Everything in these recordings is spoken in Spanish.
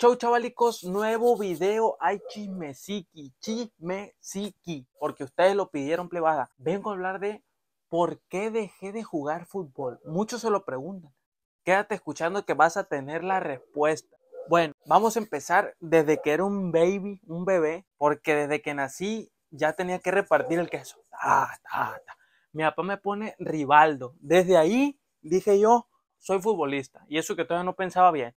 Chau chavalicos, nuevo video, hay chismesiqui, chismesiqui, porque ustedes lo pidieron plebada. Vengo a hablar de por qué dejé de jugar fútbol. Muchos se lo preguntan. Quédate escuchando que vas a tener la respuesta. Bueno, vamos a empezar desde que era un baby, un bebé, porque desde que nací ya tenía que repartir el queso. Mi papá me pone Rivaldo. Desde ahí dije yo, soy futbolista. Y eso que todavía no pensaba bien.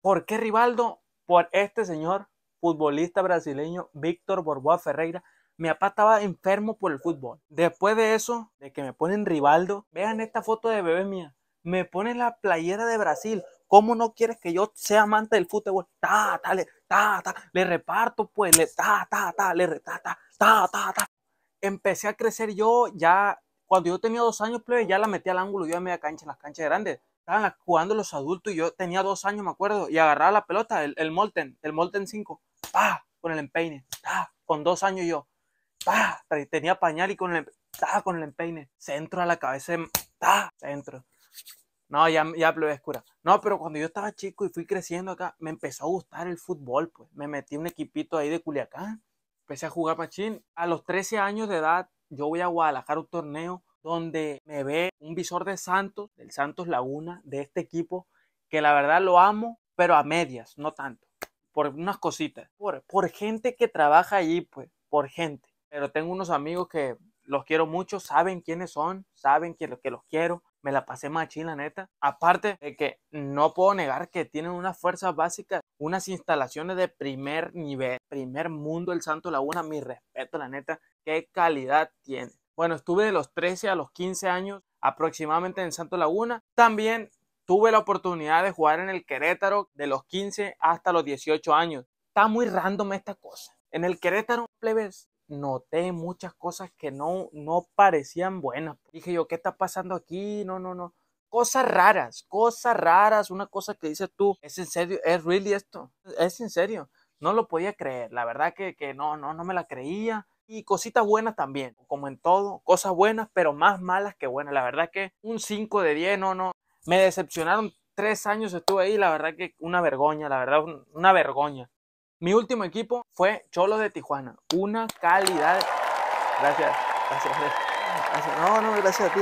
¿Por qué Rivaldo? Por este señor futbolista brasileño Víctor Borboa Ferreira. Mi papá estaba enfermo por el fútbol. Después de eso, de que me ponen Rivaldo, vean esta foto de bebé mía. Me ponen la playera de Brasil. ¿Cómo no quieres que yo sea amante del fútbol? Ta, ta, le, ta, ta, le reparto, pues, le, ta, ta, ta, le, ta, ta, ta, ta, ta. Empecé a crecer yo ya, cuando yo tenía dos años, plebe, ya la metí al ángulo, yo a media cancha, en las canchas grandes estaban jugando los adultos y yo tenía dos años, me acuerdo, y agarraba la pelota, el, Molten, el Molten 5, con el empeine, con dos años yo, tenía pañal y con el, con el empeine, centro a la cabeza, em, centro. No, ya, ya oscura. No, pero cuando yo estaba chico y fui creciendo acá, me empezó a gustar el fútbol, pues. Me metí un equipito ahí de Culiacán, empecé a jugar machín. A los 13 años de edad, yo voy a Guadalajara un torneo donde me ve un visor de Santos, del Santos Laguna, de este equipo, que la verdad lo amo, pero a medias, no tanto, por unas cositas, por, gente que trabaja allí, pues, por gente. Pero tengo unos amigos que los quiero mucho, saben quiénes son, saben que, que los quiero, me la pasé machín, la neta. Aparte de que no puedo negar que tienen unas fuerzas básicas, unas instalaciones de primer nivel, primer mundo el Santos Laguna, mi respeto, la neta, qué calidad tiene. Bueno, estuve de los 13 a los 15 años aproximadamente en Santo Laguna. También tuve la oportunidad de jugar en el Querétaro de los 15 hasta los 18 años. Está muy random esta cosa. En el Querétaro, plebes, noté muchas cosas que no, no parecían buenas. Dije yo, ¿qué está pasando aquí? No, no, no. Cosas raras, cosas raras. Una cosa que dices tú, ¿es en serio? ¿Es really esto? ¿Es en serio? No lo podía creer. La verdad que, que no, no, no me la creía y cositas buenas también, como en todo, cosas buenas, pero más malas que buenas. La verdad que un 5 de 10, no, no. Me decepcionaron tres años estuve ahí, la verdad que una vergüenza, la verdad, una vergüenza. Mi último equipo fue Cholos de Tijuana. Una calidad. Gracias, gracias, No, no, gracias a ti.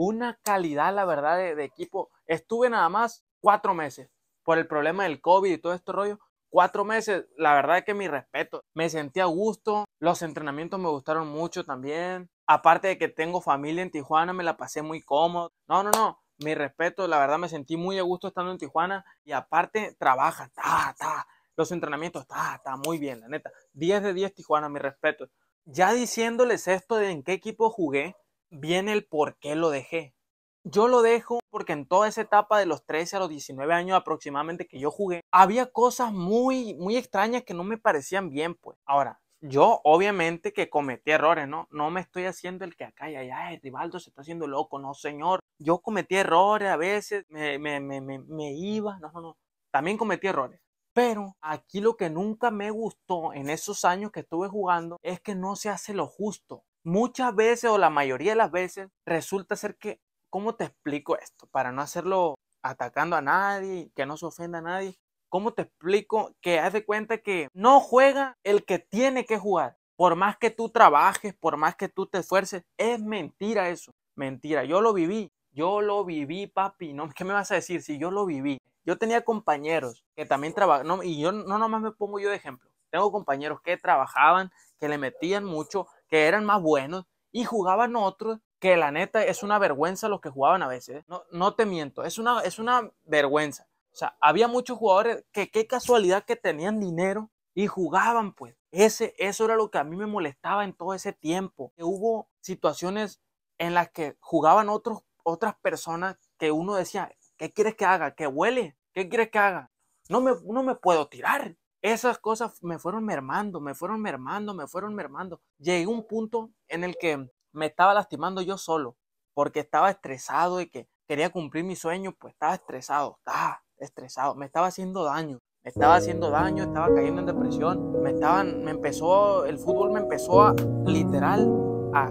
Una calidad, la verdad, de, de equipo. Estuve nada más cuatro meses por el problema del COVID y todo este rollo cuatro meses, la verdad que mi respeto, me sentí a gusto, los entrenamientos me gustaron mucho también, aparte de que tengo familia en Tijuana, me la pasé muy cómodo, no, no, no, mi respeto, la verdad me sentí muy a gusto estando en Tijuana y aparte trabaja, ta, ta, los entrenamientos, ta, ta, muy bien, la neta, 10 de 10 Tijuana, mi respeto. Ya diciéndoles esto de en qué equipo jugué, viene el por qué lo dejé. Yo lo dejo porque en toda esa etapa de los 13 a los 19 años aproximadamente que yo jugué, había cosas muy, muy extrañas que no me parecían bien, pues. Ahora, yo obviamente que cometí errores, ¿no? No me estoy haciendo el que acá y allá, es Rivaldo se está haciendo loco, no señor. Yo cometí errores a veces, me, me, iba, no, no, no. También cometí errores. Pero aquí lo que nunca me gustó en esos años que estuve jugando es que no se hace lo justo. Muchas veces o la mayoría de las veces resulta ser que ¿cómo te explico esto? Para no hacerlo atacando a nadie, que no se ofenda a nadie. ¿Cómo te explico que haz de cuenta que no juega el que tiene que jugar? Por más que tú trabajes, por más que tú te esfuerces, es mentira eso. Mentira, yo lo viví, yo lo viví, papi. No, ¿Qué me vas a decir si yo lo viví? Yo tenía compañeros que también trabajaban, y yo no nomás me pongo yo de ejemplo. Tengo compañeros que trabajaban, que le metían mucho, que eran más buenos y jugaban otros que la neta es una vergüenza los que jugaban a veces. No, no te miento, es una, es una vergüenza. O sea, había muchos jugadores que qué casualidad que tenían dinero y jugaban, pues. Ese, eso era lo que a mí me molestaba en todo ese tiempo. Que hubo situaciones en las que jugaban otros, otras personas que uno decía, ¿qué quieres que haga? ¿Que huele? ¿Qué quieres que haga? No me, no me puedo tirar. Esas cosas me fueron mermando, me fueron mermando, me fueron mermando. Llegué a un punto en el que me estaba lastimando yo solo, porque estaba estresado y que quería cumplir mi sueño, pues estaba estresado, estaba estresado, me estaba haciendo daño, me estaba haciendo daño, estaba cayendo en depresión, me me empezó, el fútbol me empezó a literal a,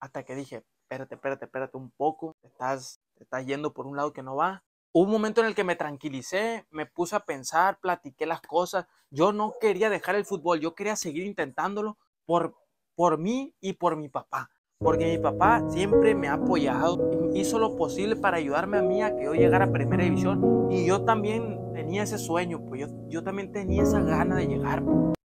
hasta que dije, espérate, espérate, espérate un poco, estás, estás yendo por un lado que no va. Hubo un momento en el que me tranquilicé, me puse a pensar, platiqué las cosas. Yo no quería dejar el fútbol, yo quería seguir intentándolo por, por mí y por mi papá. Porque mi papá siempre me ha apoyado, hizo lo posible para ayudarme a mí a que yo llegara a primera división. Y yo también tenía ese sueño, pues yo, yo también tenía esa gana de llegar.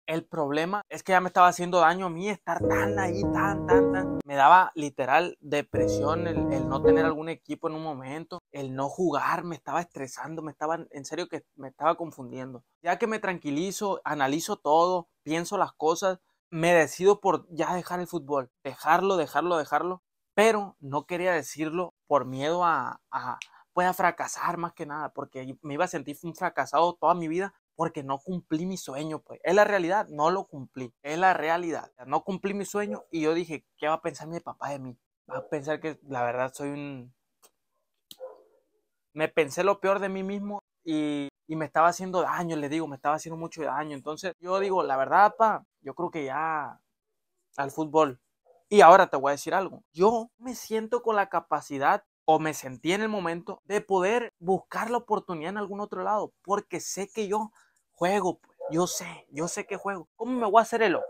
El problema es que ya me estaba haciendo daño a mí estar tan ahí, tan, tan, tan. Me daba literal depresión el, el, no tener algún equipo en un momento, el no jugar, me estaba estresando, me estaba, en serio que me estaba confundiendo. Ya que me tranquilizo, analizo todo, pienso las cosas, me decido por ya dejar el fútbol, dejarlo, dejarlo, dejarlo, pero no quería decirlo por miedo a, a pueda fracasar más que nada, porque me iba a sentir un fracasado toda mi vida porque no cumplí mi sueño, pues. Es la realidad, no lo cumplí, es la realidad. No cumplí mi sueño y yo dije, ¿qué va a pensar mi papá de mí? Va a pensar que la verdad soy un... Me pensé lo peor de mí mismo y y me estaba haciendo daño, le digo, me estaba haciendo mucho daño. Entonces yo digo, la verdad, pa, yo creo que ya al fútbol. Y ahora te voy a decir algo, yo me siento con la capacidad o me sentí en el momento de poder buscar la oportunidad en algún otro lado, porque sé que yo juego, pues, yo sé, yo sé que juego. ¿Cómo me voy a hacer el loco?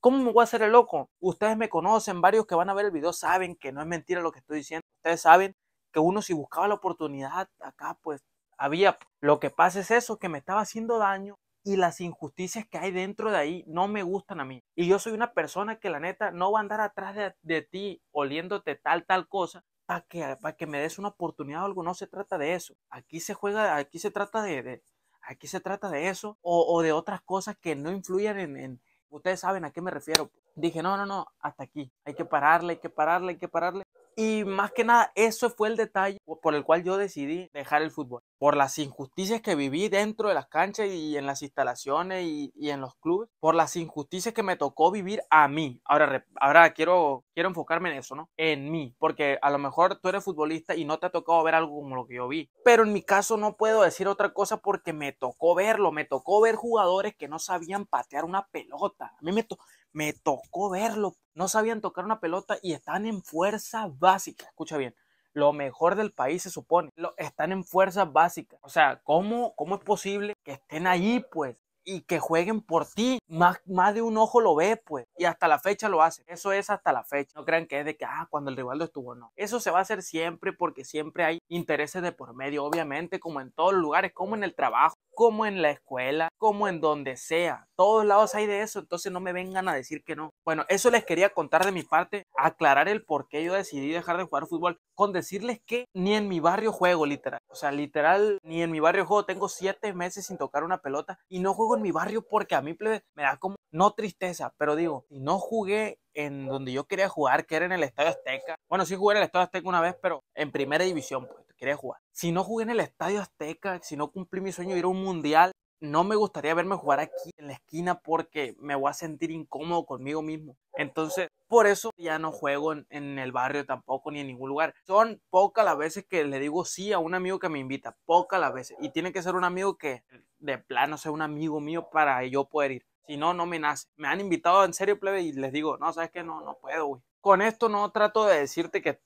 ¿Cómo me voy a hacer el loco? Ustedes me conocen, varios que van a ver el video saben que no es mentira lo que estoy diciendo. Ustedes saben que uno si buscaba la oportunidad acá, pues había. Lo que pasa es eso, que me estaba haciendo daño y las injusticias que hay dentro de ahí no me gustan a mí. Y yo soy una persona que la neta no va a andar atrás de, ti oliéndote tal, tal cosa para que, que me des una oportunidad o algo. No se trata de eso. Aquí se juega, aquí se trata de, aquí se trata de eso o, de otras cosas que no influyen en... Ustedes saben a qué me refiero. Dije, no, no, no, hasta aquí. Hay que pararle, hay que pararle, hay que pararle. Y más que nada, eso fue el detalle por el cual yo decidí dejar el fútbol. Por las injusticias que viví dentro de las canchas y en las instalaciones y, en los clubes. Por las injusticias que me tocó vivir a mí. Ahora, ahora quiero, quiero enfocarme en eso, ¿no? En mí. Porque a lo mejor tú eres futbolista y no te ha tocado ver algo como lo que yo vi. Pero en mi caso no puedo decir otra cosa porque me tocó verlo. Me tocó ver jugadores que no sabían patear una pelota. A mí me, tocó me tocó verlo. No sabían tocar una pelota y están en fuerza básica. Escucha bien, lo mejor del país se supone. Lo, están en fuerza básica. O sea, ¿cómo, ¿cómo es posible que estén allí, pues? Y que jueguen por ti. Más, más de un ojo lo ve, pues. Y hasta la fecha lo hacen. Eso es hasta la fecha. No crean que es de que, ah, cuando el rival estuvo, no. Eso se va a hacer siempre porque siempre hay intereses de por medio, obviamente, como en todos los lugares, como en el trabajo como en la escuela, como en donde sea. Todos lados hay de eso, entonces no me vengan a decir que no. Bueno, eso les quería contar de mi parte, aclarar el por qué yo decidí dejar de jugar fútbol, con decirles que ni en mi barrio juego, literal. O sea, literal, ni en mi barrio juego. Tengo siete meses sin tocar una pelota y no juego en mi barrio porque a mí me da como, no tristeza, pero digo, no jugué en donde yo quería jugar, que era en el Estadio Azteca. Bueno, sí jugué en el Estadio Azteca una vez, pero en primera división, pues jugar. Si no jugué en el Estadio Azteca, si no cumplí mi sueño de ir a un mundial, no me gustaría verme jugar aquí en la esquina porque me voy a sentir incómodo conmigo mismo. Entonces, por eso ya no juego en, el barrio tampoco ni en ningún lugar. Son pocas las veces que le digo sí a un amigo que me invita, pocas las veces. Y tiene que ser un amigo que de plano sea un amigo mío para yo poder ir. Si no, no me nace. Me han invitado en serio plebe y les digo, no, sabes que no, no puedo, güey. Con esto no trato de decirte que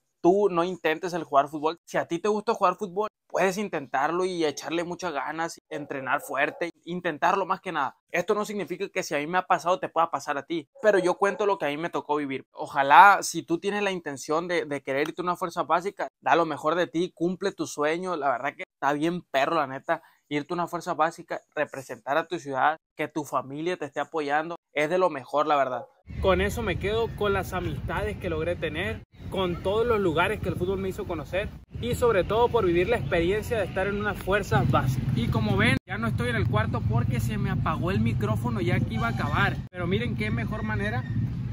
no intentes el jugar fútbol. Si a ti te gusta jugar fútbol, puedes intentarlo y echarle muchas ganas, entrenar fuerte, intentarlo más que nada. Esto no significa que si a mí me ha pasado te pueda pasar a ti, pero yo cuento lo que a mí me tocó vivir. Ojalá si tú tienes la intención de, de querer irte una fuerza básica, da lo mejor de ti, cumple tu sueño. La verdad que está bien perro, la neta irte a una fuerza básica, representar a tu ciudad, que tu familia te esté apoyando, es de lo mejor, la verdad. Con eso me quedo, con las amistades que logré tener, con todos los lugares que el fútbol me hizo conocer y sobre todo por vivir la experiencia de estar en una fuerza básica Y como ven, ya no estoy en el cuarto porque se me apagó el micrófono ya que iba a acabar. Pero miren qué mejor manera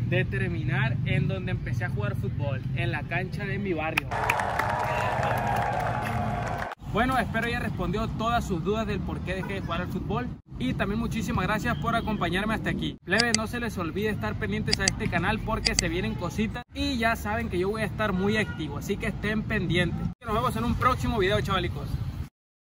de terminar en donde empecé a jugar fútbol, en la cancha de mi barrio. Bueno, espero haya respondido todas sus dudas del por qué dejé de jugar al fútbol y también muchísimas gracias por acompañarme hasta aquí. plebes no se les olvide estar pendientes a este canal porque se vienen cositas y ya saben que yo voy a estar muy activo, así que estén pendientes. Nos vemos en un próximo video, chavalicos.